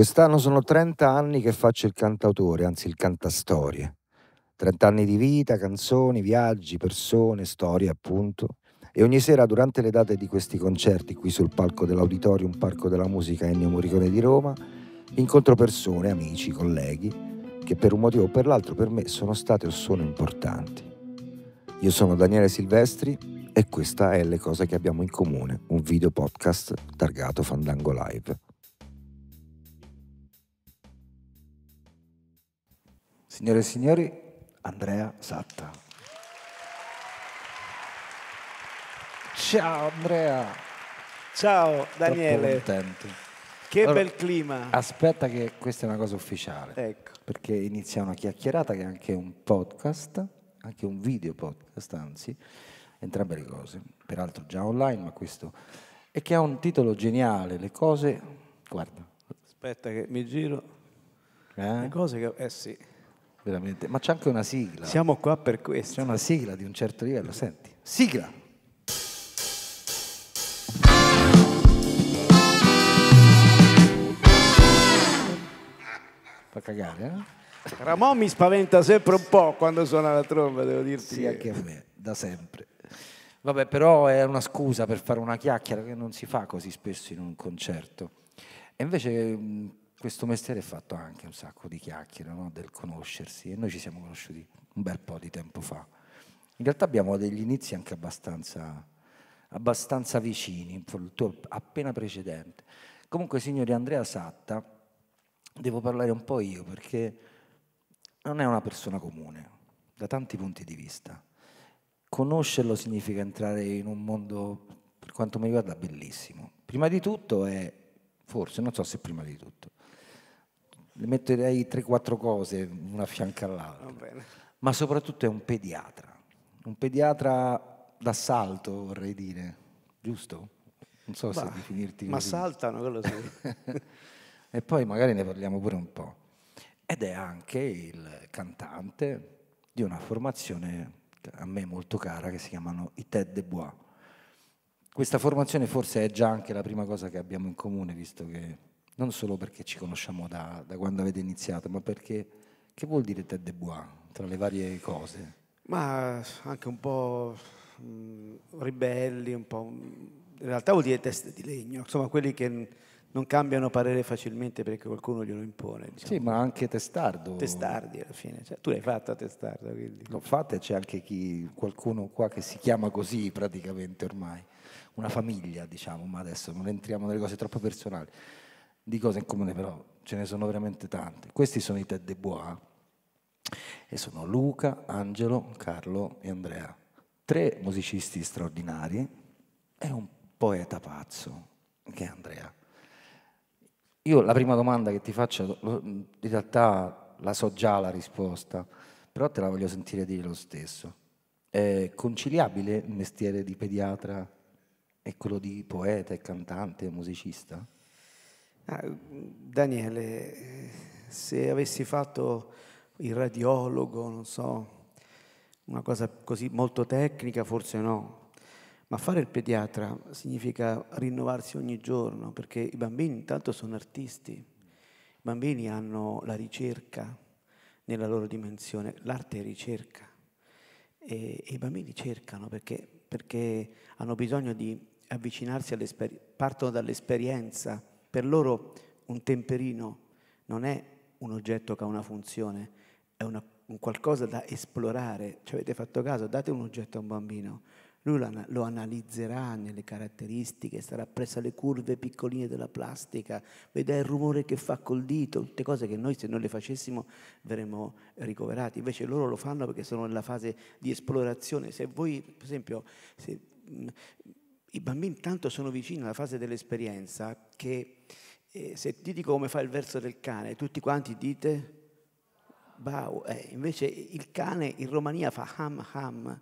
Quest'anno sono 30 anni che faccio il cantautore, anzi il cantastorie. 30 anni di vita, canzoni, viaggi, persone, storie appunto. E ogni sera durante le date di questi concerti qui sul palco dell'Auditorium Parco della Musica Ennio Morricone di Roma, incontro persone, amici, colleghi che per un motivo o per l'altro per me sono state o sono importanti. Io sono Daniele Silvestri e questa è Le cose che abbiamo in comune, un video podcast targato Fandango Live. Signore e signori, Andrea Satta. Ciao Andrea. Ciao Daniele. contento. Che allora, bel clima. Aspetta che questa è una cosa ufficiale. Ecco. Perché inizia una chiacchierata che è anche un podcast, anche un video podcast, anzi, entrambe le cose. Peraltro già online, ma questo... E che ha un titolo geniale, le cose... Guarda. Aspetta che mi giro. Eh? Le cose che... Eh sì veramente. Ma c'è anche una sigla. Siamo qua per questo. C'è una sigla di un certo livello, senti. Sigla! Fa cagare, eh? Ramon mi spaventa sempre un po' quando suona la tromba, devo dirti. Sì, anche a me, da sempre. Vabbè, però è una scusa per fare una chiacchiera che non si fa così spesso in un concerto. E invece questo mestiere è fatto anche un sacco di chiacchiere, no? del conoscersi e noi ci siamo conosciuti un bel po' di tempo fa. In realtà abbiamo degli inizi anche abbastanza, abbastanza vicini, il tuo appena precedente. Comunque, signori Andrea Satta, devo parlare un po' io perché non è una persona comune, da tanti punti di vista. Conoscerlo significa entrare in un mondo, per quanto mi riguarda, bellissimo. Prima di tutto è, forse, non so se prima di tutto, le metterei 3-4 cose una fianca all'altra, ma soprattutto è un pediatra, un pediatra d'assalto vorrei dire, giusto? Non so bah, se definirti Ma saltano, quello sì. e poi magari ne parliamo pure un po'. Ed è anche il cantante di una formazione a me molto cara che si chiamano i Ted de Bois. Questa formazione forse è già anche la prima cosa che abbiamo in comune, visto che non solo perché ci conosciamo da, da quando avete iniziato, ma perché che vuol dire Ted de Bois tra le varie cose? Ma anche un po' mm, ribelli, un po'... Mm, in realtà vuol dire teste di legno, insomma quelli che non cambiano parere facilmente perché qualcuno glielo impone. Diciamo. Sì, ma anche testardo. Testardi alla fine, cioè, tu l'hai fatta testardo. Quindi. L'ho fatta e c'è anche chi, qualcuno qua che si chiama così praticamente ormai, una famiglia diciamo, ma adesso non entriamo nelle cose troppo personali di cose in comune, però ce ne sono veramente tante. Questi sono i Ted de Bois e sono Luca, Angelo, Carlo e Andrea. Tre musicisti straordinari e un poeta pazzo, che è Andrea. Io la prima domanda che ti faccio, in realtà la so già la risposta, però te la voglio sentire dire lo stesso. È conciliabile il mestiere di pediatra e quello di poeta e cantante e musicista? Ah, Daniele, se avessi fatto il radiologo, non so, una cosa così molto tecnica, forse no, ma fare il pediatra significa rinnovarsi ogni giorno, perché i bambini intanto sono artisti, i bambini hanno la ricerca nella loro dimensione, l'arte è ricerca e, e i bambini cercano perché, perché hanno bisogno di avvicinarsi all'esperienza, partono dall'esperienza per loro un temperino non è un oggetto che ha una funzione, è una, un qualcosa da esplorare. Ci avete fatto caso? Date un oggetto a un bambino. Lui lo, lo analizzerà nelle caratteristiche, sarà presso alle curve piccoline della plastica, vedrà il rumore che fa col dito, tutte cose che noi se non le facessimo verremmo ricoverati. Invece loro lo fanno perché sono nella fase di esplorazione. Se voi, per esempio, se, i bambini tanto sono vicini alla fase dell'esperienza che eh, se ti dico come fa il verso del cane, tutti quanti dite bau, eh, invece il cane in Romania fa ham ham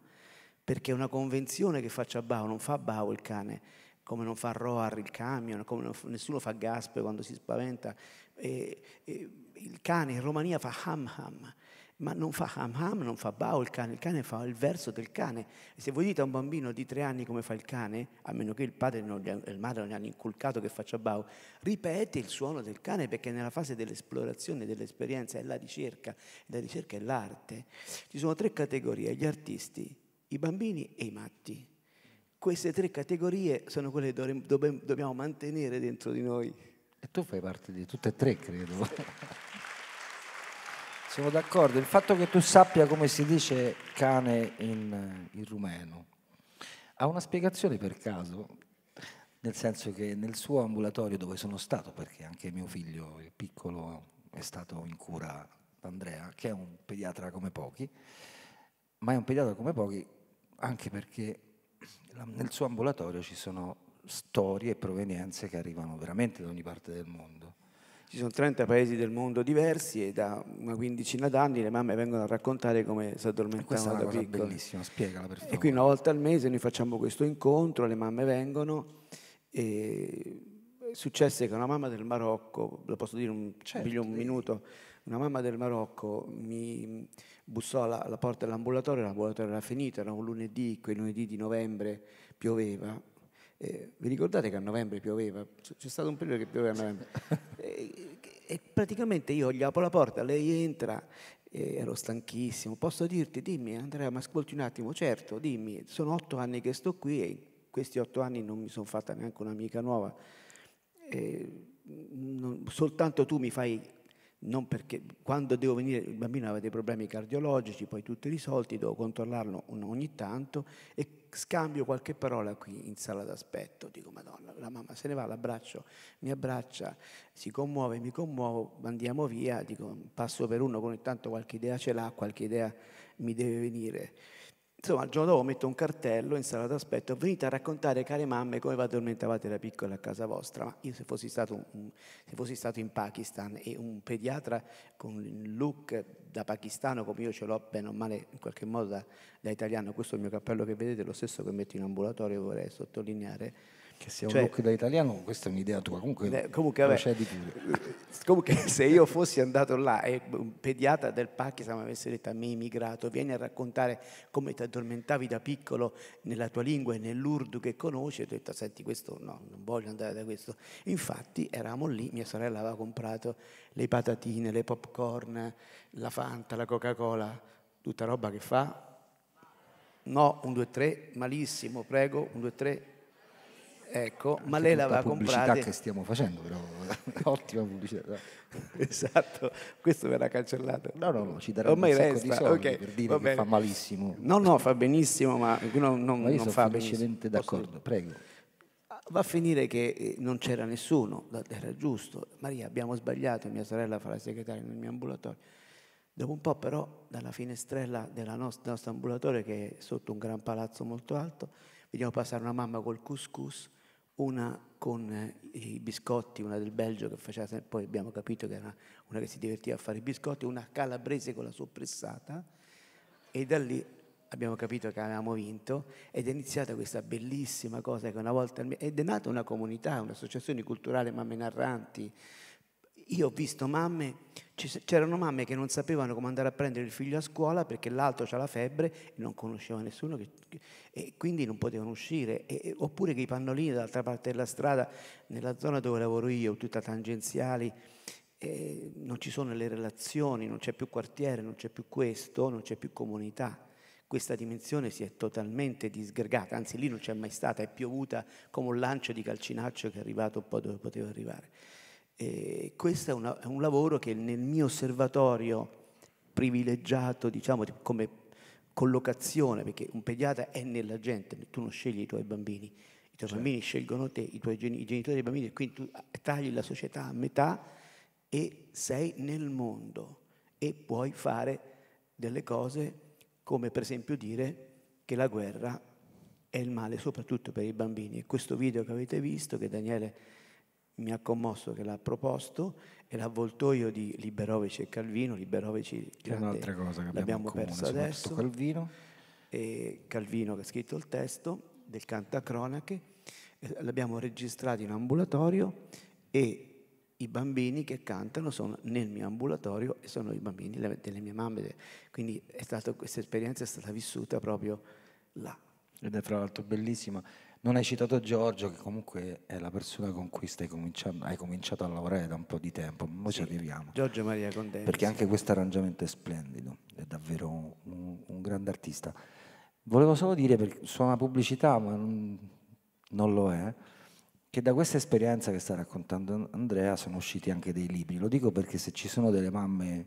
perché è una convenzione che faccia bau, non fa bau il cane, come non fa roar il camion, come non, nessuno fa gaspe quando si spaventa. Eh, eh, il cane in Romania fa ham ham ma non fa ham ham, non fa bao il cane, il cane fa il verso del cane. E se voi dite a un bambino di tre anni come fa il cane, a meno che il padre e la madre non gli hanno inculcato che faccia bao, ripete il suono del cane perché nella fase dell'esplorazione, dell'esperienza è la ricerca, la ricerca è l'arte. Ci sono tre categorie, gli artisti, i bambini e i matti. Queste tre categorie sono quelle che dobbiamo mantenere dentro di noi. E tu fai parte di tutte e tre, credo. Siamo d'accordo, il fatto che tu sappia come si dice cane in, in, rumeno ha una spiegazione per caso, nel senso che nel suo ambulatorio dove sono stato, perché anche mio figlio, il piccolo, è stato in cura da Andrea, che è un pediatra come pochi, ma è un pediatra come pochi anche perché nel suo ambulatorio ci sono storie e provenienze che arrivano veramente da ogni parte del mondo ci sono 30 paesi del mondo diversi e da una quindicina d'anni le mamme vengono a raccontare come si addormentavano questa è da cosa bellissima, spiegala per favore. E qui una volta al mese noi facciamo questo incontro, le mamme vengono e successe che una mamma del Marocco, lo posso dire un, certo, un minuto, una mamma del Marocco mi bussò alla, alla porta dell'ambulatorio, l'ambulatorio era finito, era un lunedì, quei lunedì di novembre pioveva, eh, vi ricordate che a novembre pioveva? C'è stato un periodo che pioveva a novembre. Eh, e, e praticamente io gli apro la porta, lei entra, ero stanchissimo. Posso dirti, dimmi Andrea, ma ascolti un attimo, certo, dimmi, sono otto anni che sto qui e in questi otto anni non mi sono fatta neanche un'amica nuova. Eh, non, soltanto tu mi fai non perché quando devo venire il bambino aveva dei problemi cardiologici, poi tutti risolti, devo controllarlo ogni tanto e scambio qualche parola qui in sala d'aspetto, dico madonna, la mamma se ne va, l'abbraccio, mi abbraccia, si commuove, mi commuovo, andiamo via, dico passo per uno, ogni tanto qualche idea ce l'ha, qualche idea mi deve venire. Insomma, il giorno dopo metto un cartello in sala d'aspetto, venite a raccontare, care mamme, come vi addormentavate da piccole a casa vostra. Ma io se fossi stato, un, se fossi stato in Pakistan e un pediatra con un look da pakistano come io ce l'ho bene o male in qualche modo da, da, italiano, questo è il mio cappello che vedete, lo stesso che metto in ambulatorio vorrei sottolineare. Che sia cioè, un look da italiano, questa è un'idea tua, comunque, eh, comunque, vabbè, eh, comunque se io fossi andato là e un pediatra del Pakistan mi avesse detto a me immigrato, vieni a raccontare come ti addormentavi da piccolo nella tua lingua e nell'urdu che conosci, e ho detto senti questo no, non voglio andare da questo. Infatti eravamo lì, mia sorella aveva comprato le patatine, le popcorn, la Fanta, la Coca-Cola, tutta roba che fa? No, un, due, tre, malissimo, prego, un, due, tre. Ecco, Anche ma lei l'aveva comprata. La pubblicità che stiamo facendo, però, ottima pubblicità. esatto, questo verrà cancellato. No, no, no, ci darà Ormai un sacco resta, di soldi okay, per dire che fa malissimo. No, no, fa benissimo, ma, non, no, ma non fa benissimo. d'accordo, prego. Va a finire che eh, non c'era nessuno, era giusto. Maria, abbiamo sbagliato, mia sorella fa la segretaria nel mio ambulatorio. Dopo un po' però, dalla finestrella del nostro, ambulatorio, che è sotto un gran palazzo molto alto, vediamo passare una mamma col couscous, una con eh, i biscotti, una del Belgio che faceva, poi abbiamo capito che era una che si divertiva a fare i biscotti, una calabrese con la soppressata, e da lì abbiamo capito che avevamo vinto ed è iniziata questa bellissima cosa che una volta ed è nata una comunità, un'associazione culturale mamme narranti. Io ho visto mamme, c'erano mamme che non sapevano come andare a prendere il figlio a scuola perché l'altro ha la febbre e non conosceva nessuno che, e quindi non potevano uscire, e, oppure che i pannolini dall'altra parte della strada, nella zona dove lavoro io, tutta tangenziali, eh, non ci sono le relazioni, non c'è più quartiere, non c'è più questo, non c'è più comunità questa dimensione si è totalmente disgregata, anzi lì non c'è mai stata, è piovuta come un lancio di calcinaccio che è arrivato un po' dove poteva arrivare. E questo è, una, è un lavoro che nel mio osservatorio privilegiato, diciamo, come collocazione, perché un pediatra è nella gente, tu non scegli i tuoi bambini, i tuoi certo. bambini scelgono te, i tuoi geni, i genitori dei bambini, quindi tu tagli la società a metà e sei nel mondo e puoi fare delle cose come per esempio dire che la guerra è il male soprattutto per i bambini. E questo video che avete visto, che Daniele mi ha commosso, che l'ha proposto, è l'avvoltoio di Liberovici e Calvino. Liberovici è un'altra cosa che abbiamo perso adesso. Calvino. Calvino che ha scritto il testo del Cantacronache, l'abbiamo registrato in ambulatorio e i bambini che cantano sono nel mio ambulatorio e sono i bambini delle mie mamme. Quindi stato, questa esperienza è stata vissuta proprio là. Ed è fra l'altro bellissima. Non hai citato Giorgio, che comunque è la persona con cui stai cominciando, hai cominciato a lavorare da un po' di tempo, ma sì, ci arriviamo. Giorgio Maria Condensi. Perché anche questo arrangiamento è splendido, è davvero un, un, grande artista. Volevo solo dire, perché suona pubblicità, ma non, non lo è, eh che da questa esperienza che sta raccontando Andrea sono usciti anche dei libri. Lo dico perché se ci sono delle mamme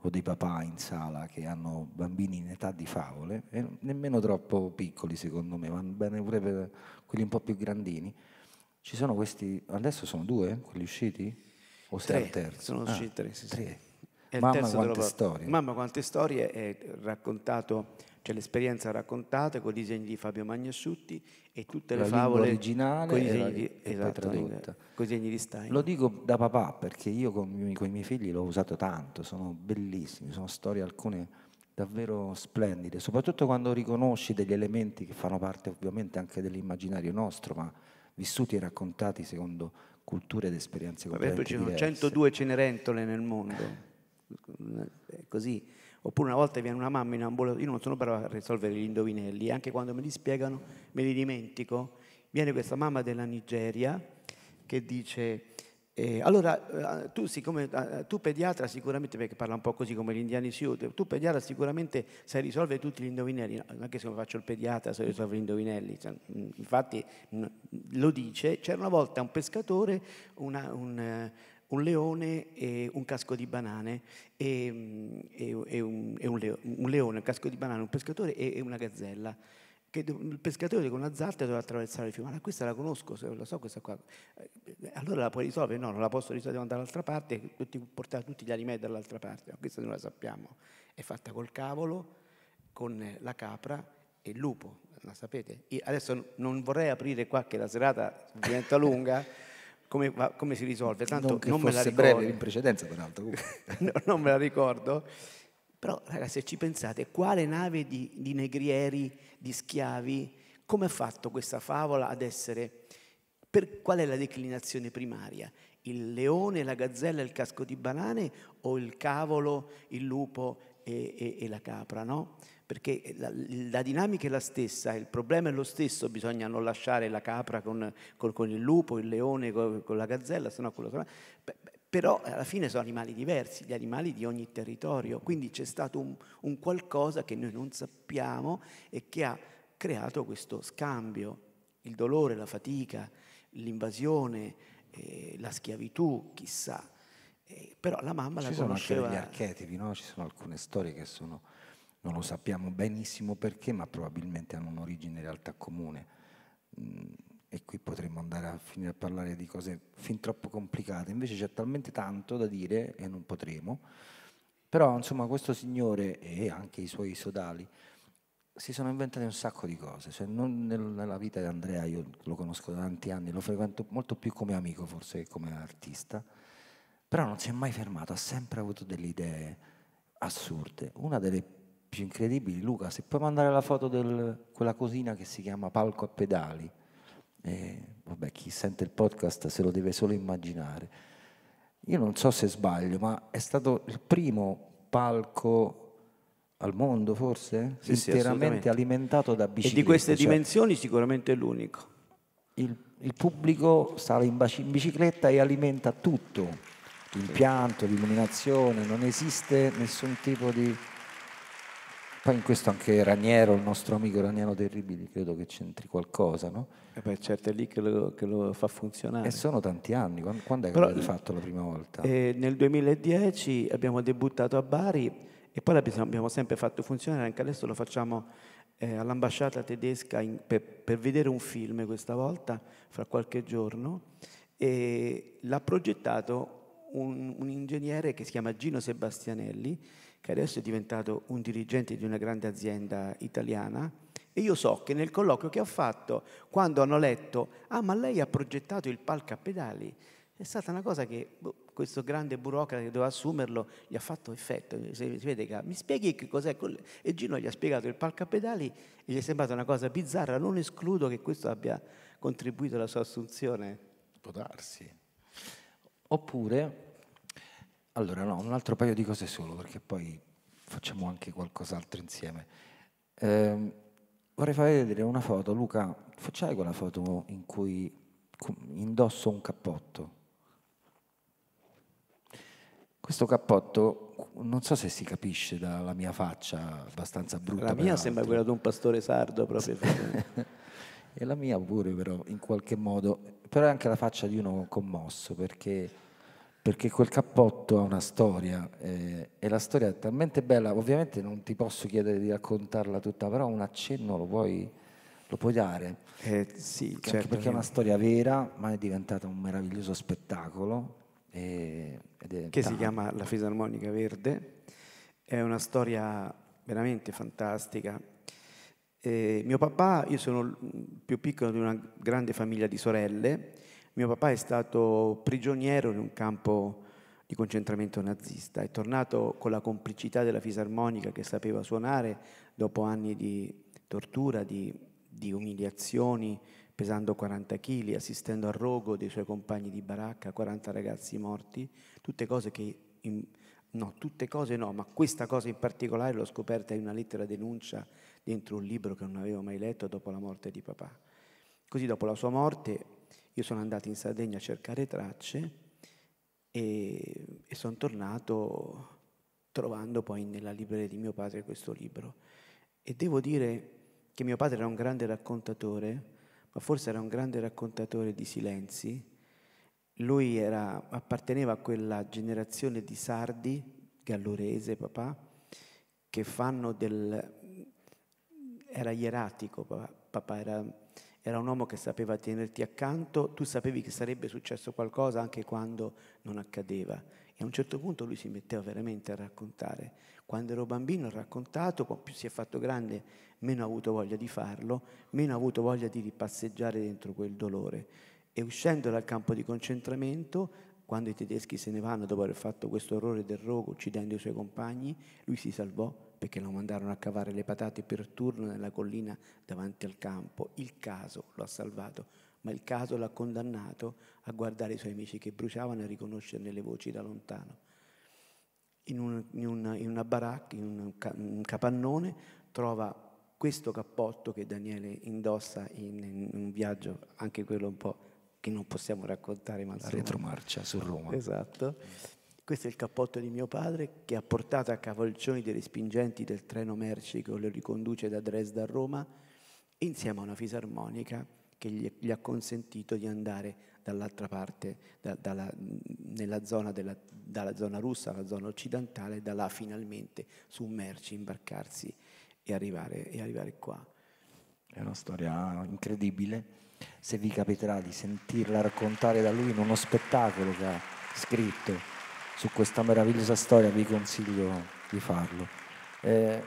o dei papà in sala che hanno bambini in età di favole, e nemmeno troppo piccoli secondo me, vanno bene pure per quelli un po' più grandini, ci sono questi, adesso sono due eh, quelli usciti? O sei al terzo? Sono ah, usciti tre, sì, tre. Sì. Mamma quante storie. Mamma quante storie è raccontato, c'è cioè l'esperienza raccontata con i disegni di Fabio Magnasciutti e tutte la le favole originale con i disegni di, esatto, tradotta. Con disegni di Stein. Lo dico da papà perché io con, con i miei figli l'ho usato tanto, sono bellissimi, sono storie alcune davvero splendide, soprattutto quando riconosci degli elementi che fanno parte ovviamente anche dell'immaginario nostro, ma vissuti e raccontati secondo culture ed esperienze completamente Vabbè, poi ci sono 102 Cenerentole nel mondo, è così Oppure una volta viene una mamma in ambulatorio, io non sono bravo a risolvere gli indovinelli, anche quando me li spiegano me li dimentico. Viene questa mamma della Nigeria che dice, eh, allora eh, tu, siccome, eh, eh, tu pediatra sicuramente, perché parla un po' così come gli indiani Sioux, tu pediatra sicuramente sai risolvere tutti gli indovinelli, no, anche se faccio il pediatra sai risolvere gli indovinelli, cioè, mm, infatti lo dice, c'era una volta un pescatore, una, un un leone e un casco di banane, e, mm, e, e un, un, leone, un, leone, un casco di banane, un pescatore e, e una gazzella. Che il pescatore con la zarta doveva attraversare il fiume. ma ah, questa la conosco, la so questa qua. Eh, allora la puoi risolvere? No, non la posso risolvere, devo andare dall'altra parte, tutti, portare tutti gli alimenti dall'altra parte. No, questa non la sappiamo. È fatta col cavolo, con eh, la capra e il lupo, la sapete? Io adesso non vorrei aprire qua che la serata diventa lunga. come, come si risolve? Tanto non, non me la ricordo. breve in precedenza, peraltro. no, non me la ricordo. Però, ragazzi, se ci pensate, quale nave di, di negrieri, di schiavi, come ha fatto questa favola ad essere... Per, qual è la declinazione primaria? Il leone, la gazzella, il casco di banane o il cavolo, il lupo e, e, e la capra, no? Perché la, la, dinamica è la stessa, il problema è lo stesso, bisogna non lasciare la capra con, con, con il lupo, il leone, con, con la gazzella, se no con la... Però alla fine sono animali diversi, gli animali di ogni territorio, quindi c'è stato un, un qualcosa che noi non sappiamo e che ha creato questo scambio, il dolore, la fatica, l'invasione, eh, la schiavitù, chissà. E, però la mamma Ci la conosceva. Ci sono anche degli archetipi, no? Ci sono alcune storie che sono, non lo sappiamo benissimo perché, ma probabilmente hanno un'origine in realtà comune. Mm, e qui potremmo andare a finire a parlare di cose fin troppo complicate. Invece c'è talmente tanto da dire e non potremo. Però, insomma, questo signore e anche i suoi sodali si sono inventati un sacco di cose. Cioè, nella vita di Andrea, io lo conosco da tanti anni, lo frequento molto più come amico forse che come artista però non si è mai fermato, ha sempre avuto delle idee assurde. Una delle più incredibili, Luca, se puoi mandare la foto di quella cosina che si chiama Palco a pedali, eh, vabbè, chi sente il podcast se lo deve solo immaginare. Io non so se sbaglio, ma è stato il primo palco al mondo forse? Sì, interamente sì, alimentato da biciclette. E di queste cioè, dimensioni sicuramente è l'unico. Il, il pubblico sale in, baci- in bicicletta e alimenta tutto di impianto, di non esiste nessun tipo di... Poi in questo anche Raniero, il nostro amico Raniero Terribili, credo che c'entri qualcosa, no? E eh beh, certo è lì che lo, che lo, fa funzionare. E sono tanti anni, quando, quando è che l'hai fatto la prima volta? Eh, nel 2010 abbiamo debuttato a Bari e poi l'abbiamo sempre fatto funzionare, anche adesso lo facciamo eh, all'ambasciata tedesca in, per, per, vedere un film questa volta, fra qualche giorno, e l'ha progettato un, un ingegnere che si chiama Gino Sebastianelli, che adesso è diventato un dirigente di una grande azienda italiana, e io so che nel colloquio che ho fatto, quando hanno letto, ah ma lei ha progettato il palco a pedali, è stata una cosa che boh, questo grande burocrate che doveva assumerlo gli ha fatto effetto. Si, si vede che mi spieghi che cos'è. E Gino gli ha spiegato il palco a pedali e gli è sembrata una cosa bizzarra, non escludo che questo abbia contribuito alla sua assunzione. Può darsi. Oppure, allora no, un altro paio di cose solo, perché poi facciamo anche qualcos'altro insieme. Eh, vorrei far vedere una foto, Luca, facciai quella foto in cui indosso un cappotto. Questo cappotto, non so se si capisce dalla mia faccia, abbastanza brutta. La mia sembra quella di un pastore sardo proprio. e la mia pure però, in qualche modo. Però è anche la faccia di uno commosso, perché perché quel cappotto ha una storia eh, e la storia è talmente bella, ovviamente non ti posso chiedere di raccontarla tutta, però un accenno lo puoi, lo puoi dare. Eh, sì, anche certo. perché è una storia vera, ma è diventata un meraviglioso spettacolo. E, che tanto. si chiama La Fisarmonica Verde, è una storia veramente fantastica. Eh, mio papà, io sono più piccolo di una grande famiglia di sorelle, mio papà è stato prigioniero in un campo di concentramento nazista, è tornato con la complicità della fisarmonica che sapeva suonare dopo anni di tortura, di, di umiliazioni, pesando 40 kg, assistendo al rogo dei suoi compagni di baracca, 40 ragazzi morti, tutte cose che... In, no, tutte cose no, ma questa cosa in particolare l'ho scoperta in una lettera denuncia dentro un libro che non avevo mai letto dopo la morte di papà. Così dopo la sua morte io sono andato in Sardegna a cercare tracce e, e sono tornato trovando poi nella libreria di mio padre questo libro. E devo dire che mio padre era un grande raccontatore, ma forse era un grande raccontatore di silenzi. Lui era, apparteneva a quella generazione di sardi, gallurese papà, che fanno del... era ieratico papà, papà era era un uomo che sapeva tenerti accanto, tu sapevi che sarebbe successo qualcosa anche quando non accadeva. E a un certo punto lui si metteva veramente a raccontare. Quando ero bambino ha raccontato, più si è fatto grande, meno ha avuto voglia di farlo, meno ha avuto voglia di ripasseggiare dentro quel dolore. E uscendo dal campo di concentramento, quando i tedeschi se ne vanno dopo aver fatto questo orrore del rogo uccidendo i suoi compagni, lui si salvò perché lo mandarono a cavare le patate per turno nella collina davanti al campo. Il caso lo ha salvato, ma il caso l'ha condannato a guardare i suoi amici che bruciavano e a riconoscerne le voci da lontano. In, un, in, una, in una, baracca, in un, ca, un, capannone, trova questo cappotto che Daniele indossa in, un viaggio, anche quello un po' che non possiamo raccontare, ma... La retromarcia su Roma. Esatto questo è il cappotto di mio padre che ha portato a cavalcioni dei respingenti del treno merci che lo riconduce da Dresda a Roma, insieme a una fisarmonica che gli, gli ha consentito di andare dall'altra parte, da, dalla, zona della, dalla zona russa alla zona occidentale, da là finalmente su merci imbarcarsi e arrivare, e arrivare qua. È una storia incredibile. Se vi capiterà di sentirla raccontare da lui in uno spettacolo che ha scritto su questa meravigliosa storia vi consiglio di farlo. Eh,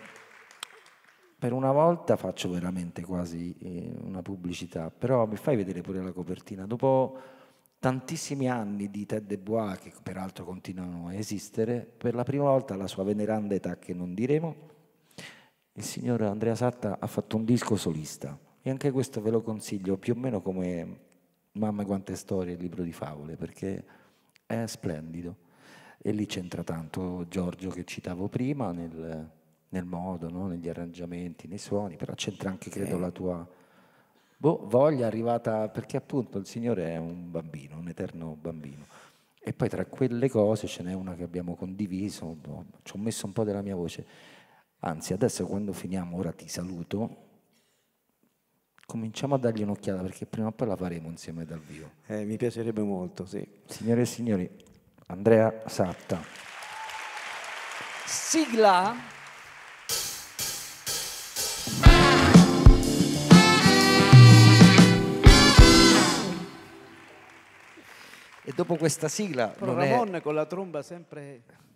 per una volta faccio veramente quasi eh, una pubblicità, però mi fai vedere pure la copertina. Dopo tantissimi anni di Ted De Bois, che peraltro continuano a esistere, per la prima volta alla sua veneranda età che non diremo, il signor Andrea Satta ha fatto un disco solista e anche questo ve lo consiglio più o meno come Mamma quante storie, il libro di favole, perché è splendido. E lì c'entra tanto Giorgio che citavo prima nel, nel modo, no? negli arrangiamenti, nei suoni, però c'entra anche credo la tua boh, voglia arrivata, perché appunto il Signore è un bambino, un eterno bambino. E poi tra quelle cose ce n'è una che abbiamo condiviso, boh, ci ho messo un po' della mia voce. Anzi, adesso quando finiamo, ora ti saluto, cominciamo a dargli un'occhiata perché prima o poi la faremo insieme dal vivo. Eh, mi piacerebbe molto, sì. Signore e signori, Andrea Satta. Sigla. E dopo questa sigla... Però Ramon è... con la tromba sempre...